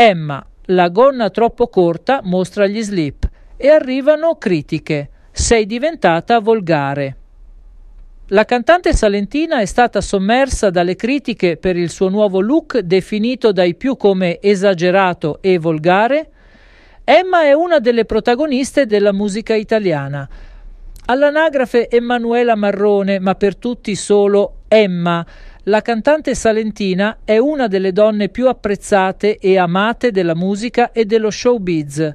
Emma, la gonna troppo corta mostra gli slip e arrivano critiche. Sei diventata volgare. La cantante salentina è stata sommersa dalle critiche per il suo nuovo look definito dai più come esagerato e volgare. Emma è una delle protagoniste della musica italiana. All'anagrafe Emanuela Marrone, ma per tutti solo Emma, la cantante salentina è una delle donne più apprezzate e amate della musica e dello showbiz.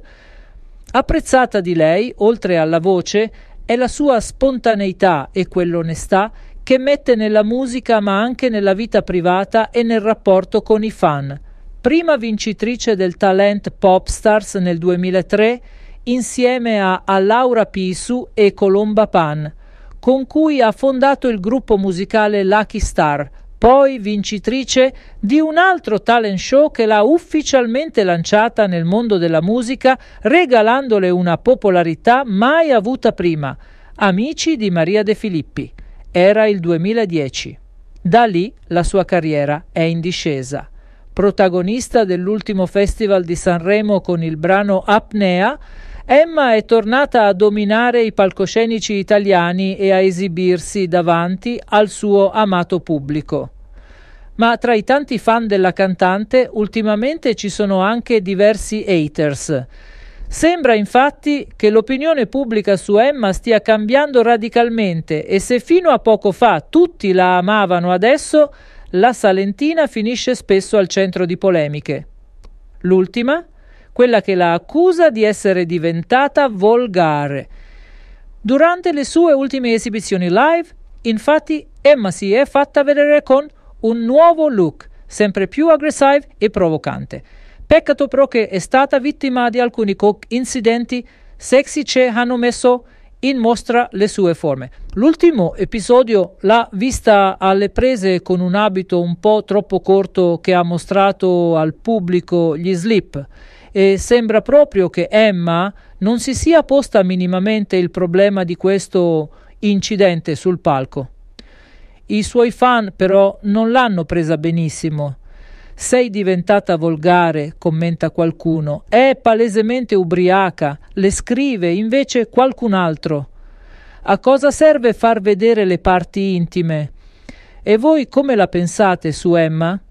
Apprezzata di lei, oltre alla voce, è la sua spontaneità e quell'onestà che mette nella musica ma anche nella vita privata e nel rapporto con i fan. Prima vincitrice del talent Popstars nel 2003, insieme a, a Laura Pisu e Colomba Pan, con cui ha fondato il gruppo musicale Lucky Star, poi vincitrice di un altro talent show che l'ha ufficialmente lanciata nel mondo della musica, regalandole una popolarità mai avuta prima. Amici di Maria De Filippi. Era il 2010. Da lì la sua carriera è in discesa. Protagonista dell'ultimo festival di Sanremo con il brano Apnea, Emma è tornata a dominare i palcoscenici italiani e a esibirsi davanti al suo amato pubblico. Ma tra i tanti fan della cantante ultimamente ci sono anche diversi haters. Sembra infatti che l'opinione pubblica su Emma stia cambiando radicalmente e se fino a poco fa tutti la amavano adesso, la Salentina finisce spesso al centro di polemiche. L'ultima quella che la accusa di essere diventata volgare. Durante le sue ultime esibizioni live, infatti, Emma si è fatta vedere con un nuovo look, sempre più aggressivo e provocante. Peccato però che è stata vittima di alcuni incidenti sexy che hanno messo in mostra le sue forme. L'ultimo episodio l'ha vista alle prese con un abito un po' troppo corto che ha mostrato al pubblico gli slip e sembra proprio che Emma non si sia posta minimamente il problema di questo incidente sul palco. I suoi fan però non l'hanno presa benissimo sei diventata volgare, commenta qualcuno. È palesemente ubriaca, le scrive invece qualcun altro. A cosa serve far vedere le parti intime? E voi come la pensate su Emma?